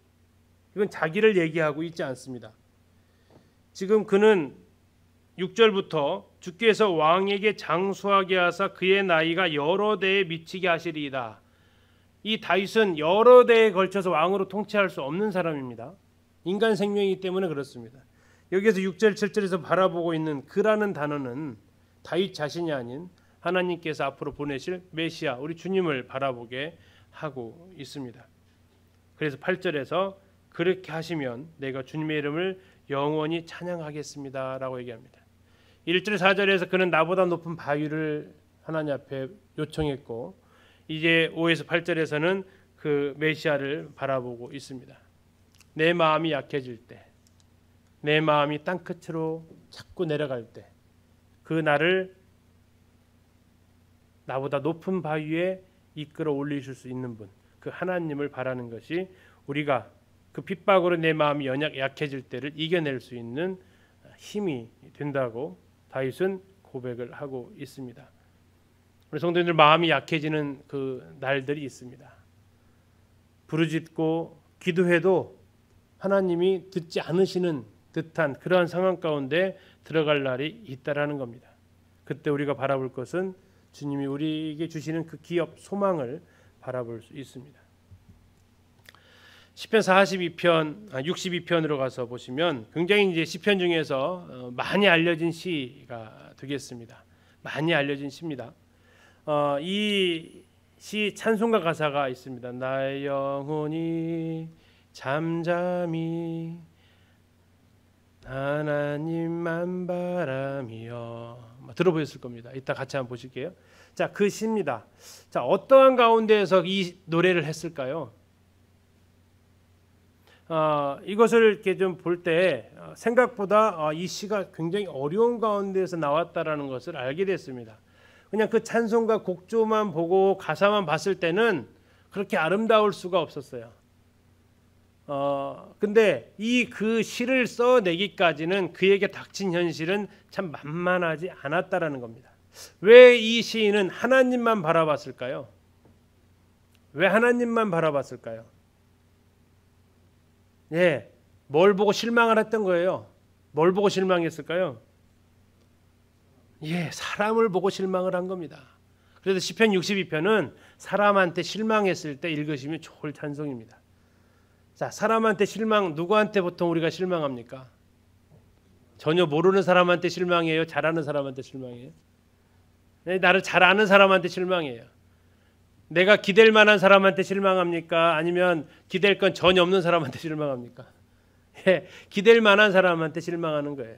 이건 자기를 얘기하고 있지 않습니다. 지금 그는 6절부터 주께서 왕에게 장수하게 하사 그의 나이가 여러 대에 미치게 하시리이다. 이 다윗은 여러 대에 걸쳐서 왕으로 통치할 수 없는 사람입니다. 인간 생명이기 때문에 그렇습니다. 여기에서 6절 7절에서 바라보고 있는 그라는 단어는 다윗 자신이 아닌 하나님께서 앞으로 보내실 메시아 우리 주님을 바라보게 하고 있습니다. 그래서 8절에서 그렇게 하시면 내가 주님의 이름을 영원히 찬양하겠습니다라고 얘기합니다. 1절 4절에서 그는 나보다 높은 바위를 하나님 앞에 요청했고 이제 5에서 8절에서는 그 메시아를 바라보고 있습니다. 내 마음이 약해질 때내 마음이 땅 끝으로 자꾸 내려갈 때그 나를 나보다 높은 바위에 이끌어 올리실 수 있는 분, 그 하나님을 바라는 것이 우리가 그 핍박으로 내 마음이 연약 약해질 때를 이겨낼 수 있는 힘이 된다고 다윗은 고백을 하고 있습니다. 우리 성도님들 마음이 약해지는 그 날들이 있습니다. 부르짖고 기도해도 하나님이 듣지 않으시는 듯한 그러한 상황 가운데 들어갈 날이 있다라는 겁니다. 그때 우리가 바라볼 것은 주님이 우리에게 주시는 그 기업 소망을 바라볼 수 있습니다. 시편 42편, 62편으로 아, 가서 보시면 굉장히 이제 시편 중에서 어, 많이 알려진 시가 되겠습니다. 많이 알려진 시입니다. 어, 이시 찬송가 가사가 있습니다. 나의 영혼이 잠잠히 하나님만 바람이여 뭐 들어보셨을 겁니다. 이따 같이 한번 보실게요. 자, 그 시입니다. 자, 어떠한 가운데에서 이 노래를 했을까요? 어, 이것을 이렇게 좀 볼때 어, 생각보다 어, 이 시가 굉장히 어려운 가운데에서 나왔다라는 것을 알게 됐습니다. 그냥 그 찬송과 곡조만 보고 가사만 봤을 때는 그렇게 아름다울 수가 없었어요. 어, 근데 이 그 시를 써내기까지는 그에게 닥친 현실은 참 만만하지 않았다라는 겁니다. 왜 이 시인은 하나님만 바라봤을까요? 왜 하나님만 바라봤을까요? 예, 뭘 보고 실망을 했던 거예요? 뭘 보고 실망했을까요? 예, 사람을 보고 실망을 한 겁니다. 그래서 시편 62편은 사람한테 실망했을 때 읽으시면 좋을 찬송입니다. 자, 사람한테 실망 누구한테 보통 우리가 실망합니까? 전혀 모르는 사람한테 실망해요. 잘하는 사람한테 실망해요. 네, 나를 잘 아는 사람한테 실망해요. 내가 기댈 만한 사람한테 실망합니까? 아니면 기댈 건 전혀 없는 사람한테 실망합니까? 예, 기댈 만한 사람한테 실망하는 거예요.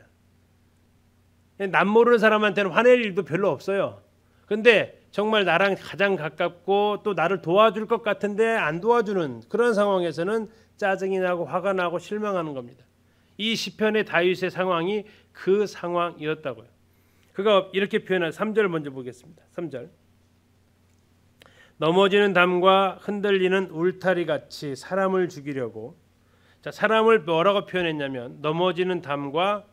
예, 남 모르는 사람한테는 화낼 일도 별로 없어요. 근데 정말 나랑 가장 가깝고 또 나를 도와줄 것 같은데 안 도와주는 그런 상황에서는 짜증이 나고 화가 나고 실망하는 겁니다. 이 시편의 다윗의 상황이 그 상황이었다고요. 그가 이렇게 표현한 3절 먼저 보겠습니다. 3절. 넘어지는 담과 흔들리는 울타리 같이 사람을 죽이려고 자, 사람을 뭐라고 표현했냐면 넘어지는 담과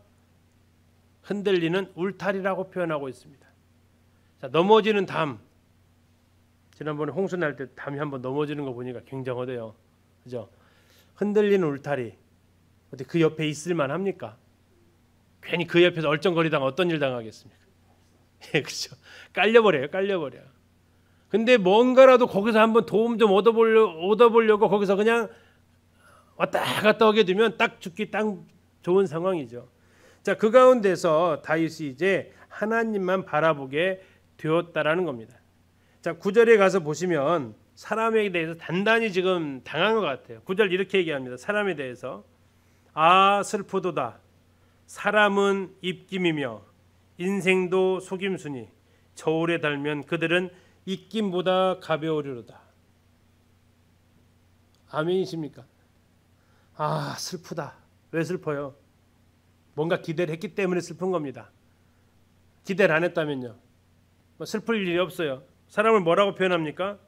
흔들리는 울타리라고 표현하고 있습니다. 자, 넘어지는 담. 지난번에 홍수 날 때 담이 한번 넘어지는 거 보니까 굉장하대요. 그죠? 흔들리는 울타리 어디 그 옆에 있을만 합니까? 괜히 그 옆에서 얼쩡거리다가 어떤 일 당하겠습니까? (laughs) 예, 그렇죠. 깔려버려요, 깔려버려. 근데 뭔가라도 거기서 한번 도움 좀 얻어보려, 얻어보려고 거기서 그냥 왔다 갔다 하게 되면 딱 죽기 딱 좋은 상황이죠. 자, 그 가운데서 다윗이 이제 하나님만 바라보게 되었다라는 겁니다. 자, 구절에 가서 보시면 사람에 대해서 단단히 지금 당한 것 같아요. 구절 이렇게 얘기합니다. 사람에 대해서 아 슬프도다. 사람은 입김이며 인생도 속임수니 저울에 달면 그들은 입김보다 가벼우리로다. 아멘이십니까? 아 슬프다. 왜 슬퍼요? 뭔가 기대를 했기 때문에 슬픈 겁니다. 기대를 안 했다면요. 뭐 슬플 일이 없어요. 사람을 뭐라고 표현합니까?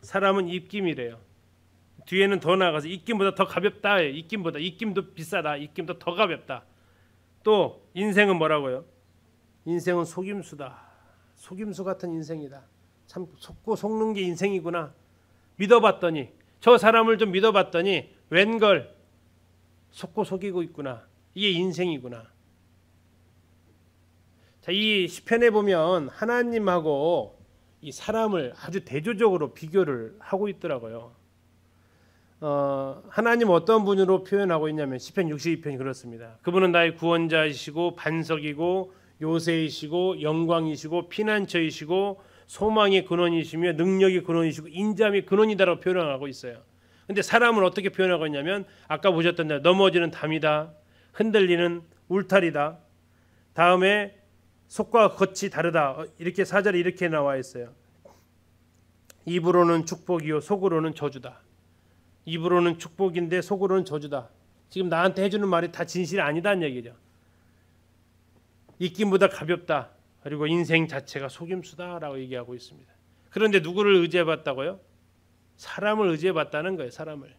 사람은 입김이래요. 뒤에는 더 나가서 입김보다 더 가볍다. 입김보다 입김도 비싸다. 입김도 더 가볍다. 또 인생은 뭐라고요? 인생은 속임수다. 속임수 같은 인생이다. 참 속고 속는 게 인생이구나. 믿어봤더니 저 사람을 좀 믿어봤더니 웬걸 속고 속이고 있구나. 이게 인생이구나. 자, 이 시편에 보면 하나님하고 이 사람을 아주 대조적으로 비교를 하고 있더라고요. 어, 하나님 어떤 분으로 표현하고 있냐면 시편 62편이 그렇습니다. 그분은 나의 구원자이시고 반석이고 요새이시고 영광이시고 피난처이시고 소망의 근원이시며 능력의 근원이시고 인자의 근원이다라고 표현하고 있어요. 근데 사람을 어떻게 표현하고 있냐면 아까 보셨던 대로 넘어지는 담이다. 흔들리는 울타리다. 다음에 속과 겉이 다르다. 어, 이렇게 사절이 이렇게 나와 있어요. 입으로는 축복이요 속으로는 저주다. 입으로는 축복인데 속으로는 저주다. 지금 나한테 해주는 말이 다 진실이 아니다는 얘기죠. 입김보다 가볍다. 그리고 인생 자체가 속임수다라고 얘기하고 있습니다. 그런데 누구를 의지해봤다고요? 사람을 의지해봤다는 거예요. 사람을.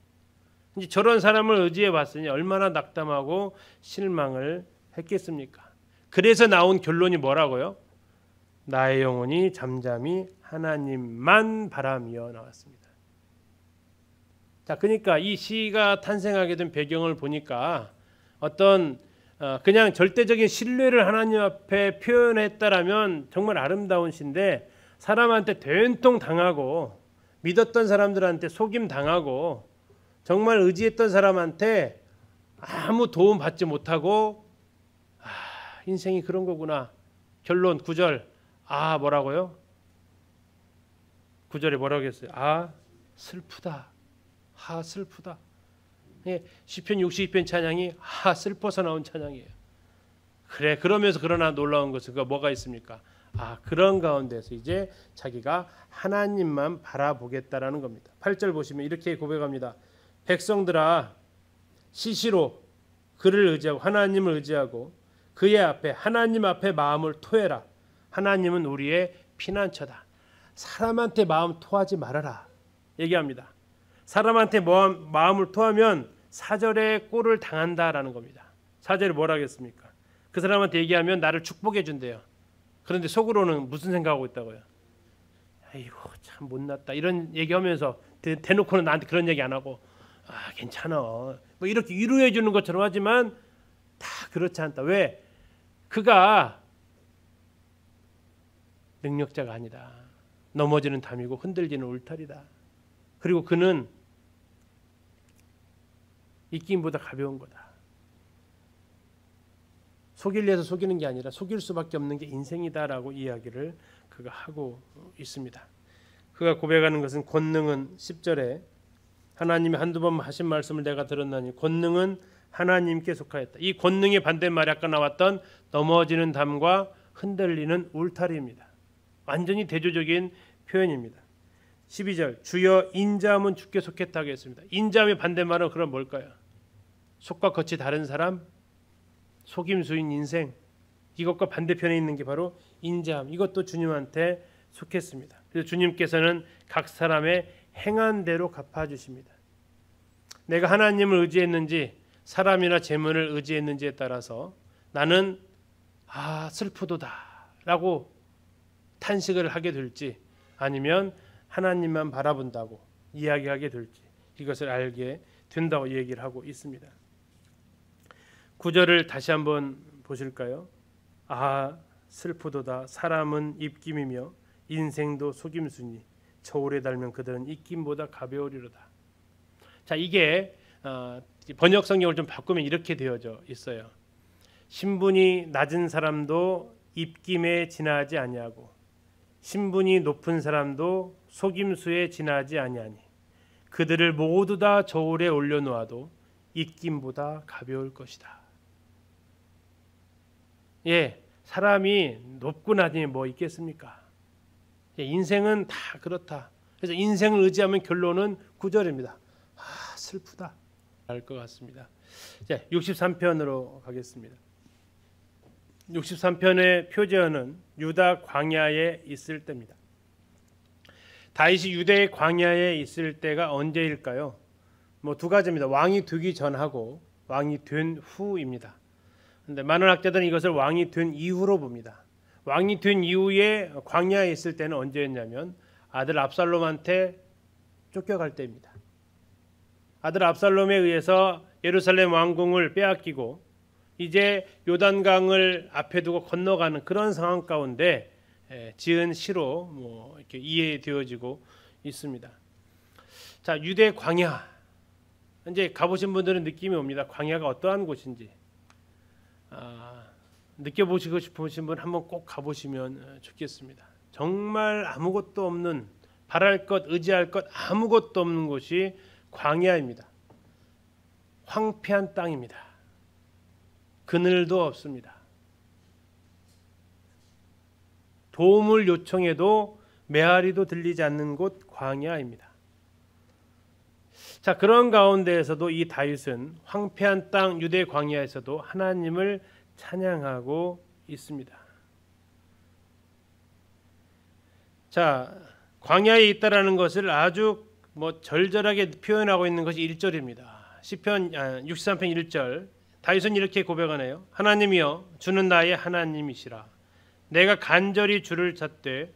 이제 저런 사람을 의지해봤으니 얼마나 낙담하고 실망을 했겠습니까? 그래서 나온 결론이 뭐라고요? 나의 영혼이 잠잠히 하나님만 바라며 나왔습니다. 자, 그러니까 이 시가 탄생하게 된 배경을 보니까 어떤 어, 그냥 절대적인 신뢰를 하나님 앞에 표현했다라면 정말 아름다운 시인데 사람한테 된통 당하고 믿었던 사람들한테 속임 당하고 정말 의지했던 사람한테 아무 도움 받지 못하고 인생이 그런 거구나. 결론 9절. 아, 뭐라고요? 9절에 뭐라고 했어요? 아, 슬프다. 아, 슬프다. 예, 시편 62편 찬양이 아, 슬퍼서 나온 찬양이에요. 그래, 그러면서 그러나 놀라운 것은 그 뭐가 있습니까? 아, 그런 가운데서 이제 자기가 하나님만 바라보겠다라는 겁니다. 8절 보시면 이렇게 고백합니다. 백성들아, 시시로 그를 의지하고 하나님을 의지하고 그의 앞에 하나님 앞에 마음을 토해라. 하나님은 우리의 피난처다. 사람한테 마음 토하지 말아라. 얘기합니다. 사람한테 마음을 토하면 사절의 꼴을 당한다라는 겁니다. 사절이 뭐라겠습니까? 그 사람한테 얘기하면 나를 축복해 준대요. 그런데 속으로는 무슨 생각하고 있다고요? 아이고 참 못났다 이런 얘기하면서 대, 놓고는 나한테 그런 얘기 안 하고 아 괜찮아 뭐 이렇게 위로해 주는 것처럼 하지만 다 그렇지 않다 왜 그가 능력자가 아니다. 넘어지는 담이고 흔들리는 울타리다. 그리고 그는 이끼임보다 가벼운 거다. 속일려서 속이는 게 아니라 속일 수밖에 없는 게 인생이다라고 이야기를 그가 하고 있습니다. 그가 고백하는 것은 권능은 10절에 하나님이 한두 번 하신 말씀을 내가 들었나니 권능은 하나님께 속하였다. 이 권능의 반대말이 아까 나왔던 넘어지는 담과 흔들리는 울타리입니다. 완전히 대조적인 표현입니다. 12절 주여 인자함은 주께 속했다고 했습니다. 인자함의 반대말은 그럼 뭘까요? 속과 겉이 다른 사람, 속임수인 인생 이것과 반대편에 있는 게 바로 인자함. 이것도 주님한테 속했습니다. 그래서 주님께서는 각 사람의 행한 대로 갚아 주십니다. 내가 하나님을 의지했는지 사람이나 재물을 의지했는지에 따라서 나는 아 슬프도다라고 탄식을 하게 될지 아니면 하나님만 바라본다고 이야기하게 될지 이것을 알게 된다고 얘기를 하고 있습니다. 구절을 다시 한번 보실까요? 아 슬프도다 사람은 입김이며 인생도 속임수니 저울에 달면 그들은 입김보다 가벼우리로다. 자 이게 어, 번역 성경을 좀 바꾸면 이렇게 되어져 있어요. 신분이 낮은 사람도 입김에 지나지 아니하고 신분이 높은 사람도 속임수에 지나지 아니하니 그들을 모두 다 저울에 올려놓아도 입김보다 가벼울 것이다. 예, 사람이 높고 낮음이 뭐 있겠습니까? 예, 인생은 다 그렇다. 그래서 인생을 의지하면 결론은 구절입니다. 아, 슬프다. 알것 같습니다. 자, 63편으로 가겠습니다. 63편의 표제어는 유다 광야에 있을 때입니다. 다윗이 유대의 광야에 있을 때가 언제일까요? 뭐 두 가지입니다. 왕이 되기 전하고 왕이 된 후입니다. 그런데 많은 학자들은 이것을 왕이 된 이후로 봅니다. 왕이 된 이후에 광야에 있을 때는 언제였냐면 아들 압살롬한테 쫓겨갈 때입니다. 아들 압살롬에 의해서 예루살렘 왕궁을 빼앗기고 이제 요단강을 앞에 두고 건너가는 그런 상황 가운데 지은 시로 뭐 이렇게 이해되어지고 있습니다. 자 유대 광야 이제 가보신 분들은 느낌이 옵니다. 광야가 어떠한 곳인지 아, 느껴보시고 싶으신 분 한번 꼭 가보시면 어, 좋겠습니다. 정말 아무것도 없는 바랄 것 의지할 것 아무것도 없는 곳이 광야입니다. 황폐한 땅입니다. 그늘도 없습니다. 도움을 요청해도 메아리도 들리지 않는 곳 광야입니다. 자, 그런 가운데에서도 이 다윗은 황폐한 땅 유대 광야에서도 하나님을 찬양하고 있습니다. 자, 광야에 있다라는 것을 아주 뭐 절절하게 표현하고 있는 것이 1절입니다. 시편 63편 아, 1절 다윗은 이렇게 고백하네요. 하나님이여 주는 나의 하나님이시라. 내가 간절히 주를 찾되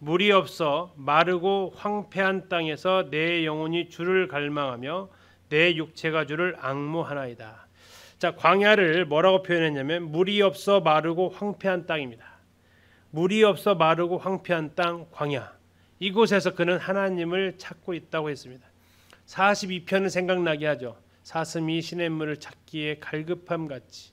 물이 없어 마르고 황폐한 땅에서 내 영혼이 주를 갈망하며 내 육체가 주를 악무하나이다. 자, 광야를 뭐라고 표현했냐면 물이 없어 마르고 황폐한 땅입니다. 물이 없어 마르고 황폐한 땅 광야. 이곳에서 그는 하나님을 찾고 있다고 했습니다. 42편을 생각나게 하죠. 사슴이 시냇물을 찾기에 갈급함 같이.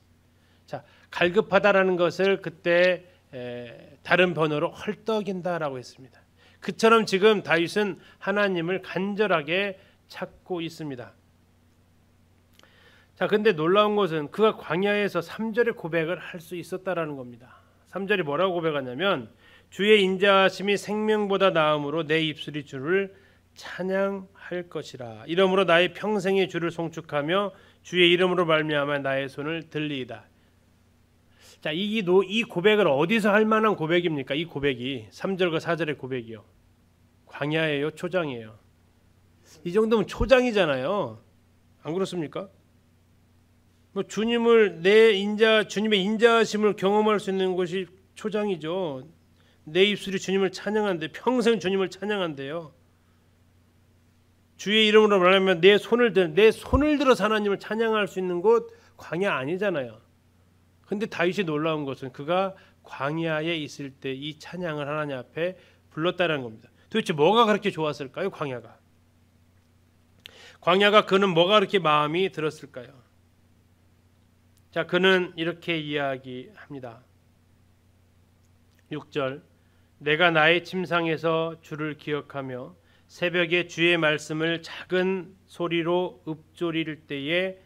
자, 갈급하다라는 것을 그때 에, 다른 번호로 헐떡인다라고 했습니다. 그처럼 지금 다윗은 하나님을 간절하게 찾고 있습니다. 자, 근데 놀라운 것은 그가 광야에서 3절의 고백을 할 수 있었다라는 겁니다. 3절이 뭐라고 고백하냐면 주의 인자하심이 생명보다 나음으로 내 입술이 주를 찬양할 것이라. 이러므로 나의 평생의 주를 송축하며 주의 이름으로 말미암아 나의 손을 들리이다. 자, 이, 이 고백을 어디서 할 만한 고백입니까? 이 고백이 3절과 4절의 고백이요. 광야예요, 초장이에요. 이 정도면 초장이잖아요. 안 그렇습니까? 뭐 주님을 내 인자 주님의 인자심을 경험할 수 있는 곳이 초장이죠. 내 입술이 주님을 찬양한대 평생 주님을 찬양한대요. 주의 이름으로 말하면 내 손을 들, 내 손을 들어 하나님을 찬양할 수 있는 곳 광야 아니잖아요. 근데 다윗이 놀라운 것은 그가 광야에 있을 때 이 찬양을 하나님 앞에 불렀다는 겁니다. 도대체 뭐가 그렇게 좋았을까요? 광야가. 광야가 그는 뭐가 그렇게 마음이 들었을까요? 자, 그는 이렇게 이야기합니다. 6절 내가 나의 침상에서 주를 기억하며 새벽에 주의 말씀을 작은 소리로 읊조릴 때에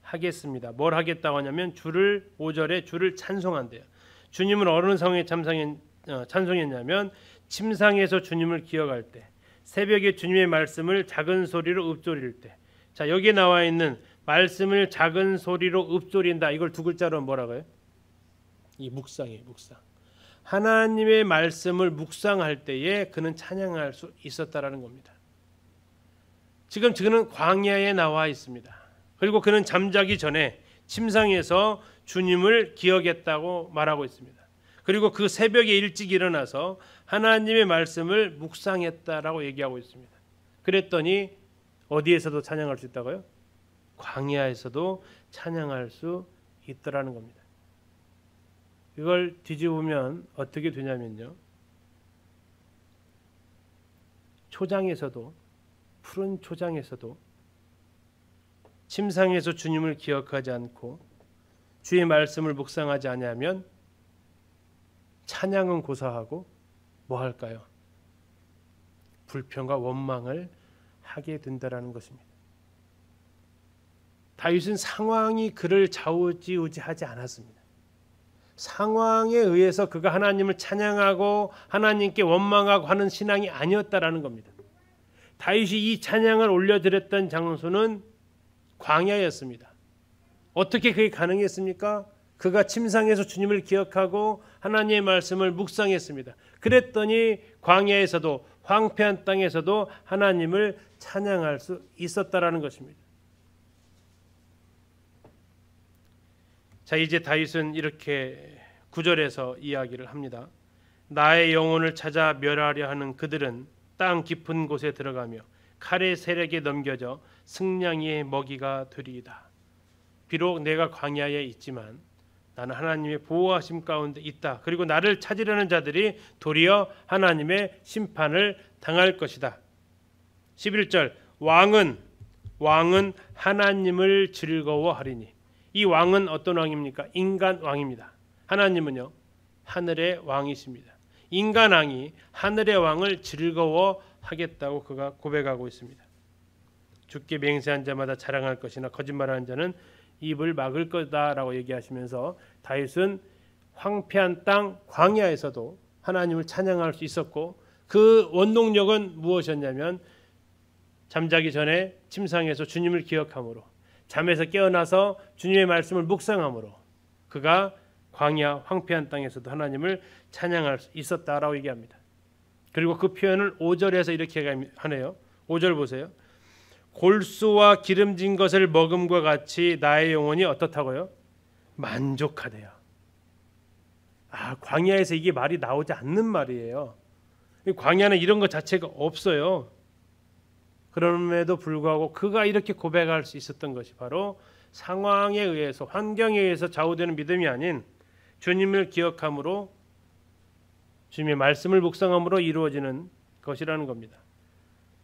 하겠습니다. 뭘 하겠다고 하냐면 주를 5절에 주를 찬송한대요. 주님은 어느 성에 어, 찬송했냐면 침상에서 주님을 기억할 때 새벽에 주님의 말씀을 작은 소리로 읊조릴 때. 자, 여기에 나와 있는 말씀을 작은 소리로 읊조린다. 이걸 두 글자로 뭐라고 해요? 이 묵상이에요, 묵상. 하나님의 말씀을 묵상할 때에 그는 찬양할 수 있었다라는 겁니다. 지금 그는 광야에 나와 있습니다. 그리고 그는 잠자기 전에 침상에서 주님을 기억했다고 말하고 있습니다. 그리고 그 새벽에 일찍 일어나서 하나님의 말씀을 묵상했다라고 얘기하고 있습니다. 그랬더니 어디에서도 찬양할 수 있다고요? 광야에서도 찬양할 수 있더라는 겁니다. 이걸 뒤집으면 어떻게 되냐면요. 초장에서도 푸른 초장에서도 침상에서 주님을 기억하지 않고 주의 말씀을 묵상하지 아니면 찬양은 고사하고 뭐 할까요? 불평과 원망을 하게 된다라는 것입니다. 다윗은 상황이 그를 좌우지우지하지 않았습니다. 상황에 의해서 그가 하나님을 찬양하고 하나님께 원망하고 하는 신앙이 아니었다라는 겁니다. 다윗이 이 찬양을 올려드렸던 장소는 광야였습니다. 어떻게 그게 가능했습니까? 그가 침상에서 주님을 기억하고 하나님의 말씀을 묵상했습니다. 그랬더니 광야에서도 황폐한 땅에서도 하나님을 찬양할 수 있었다라는 것입니다. 자 이제 다윗은 이렇게 구절에서 이야기를 합니다. 나의 영혼을 찾아 멸하려 하는 그들은 땅 깊은 곳에 들어가며 칼의 세력에 넘겨져 승냥이의 먹이가 되리이다. 비록 내가 광야에 있지만 나는 하나님의 보호하심 가운데 있다. 그리고 나를 찾으려는 자들이 도리어 하나님의 심판을 당할 것이다. 11절 왕은 왕은 하나님을 즐거워하리니 이 왕은 어떤 왕입니까? 인간 왕입니다. 하나님은요 하늘의 왕이십니다. 인간 왕이 하늘의 왕을 즐거워하겠다고 그가 고백하고 있습니다. 죽게 맹세한 자마다 자랑할 것이나 거짓말하는 자는 입을 막을 거다라고 얘기하시면서 다윗은 황폐한 땅 광야에서도 하나님을 찬양할 수 있었고 그 원동력은 무엇이었냐면 잠자기 전에 침상에서 주님을 기억함으로 잠에서 깨어나서 주님의 말씀을 묵상함으로 그가 광야 황폐한 땅에서도 하나님을 찬양할 수 있었다라고 얘기합니다. 그리고 그 표현을 5절에서 이렇게 하네요. 5절 보세요. 골수와 기름진 것을 먹음과 같이 나의 영혼이 어떻다고요? 만족하대요. 아, 광야에서 이게 말이 나오지 않는 말이에요. 광야는 이런 것 자체가 없어요. 그럼에도 불구하고 그가 이렇게 고백할 수 있었던 것이 바로 상황에 의해서 환경에 의해서 좌우되는 믿음이 아닌 주님을 기억함으로 주님의 말씀을 묵상함으로 이루어지는 것이라는 겁니다.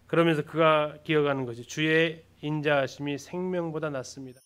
그러면서 그가 기억하는 것이 주의 인자하심이 생명보다 낫습니다.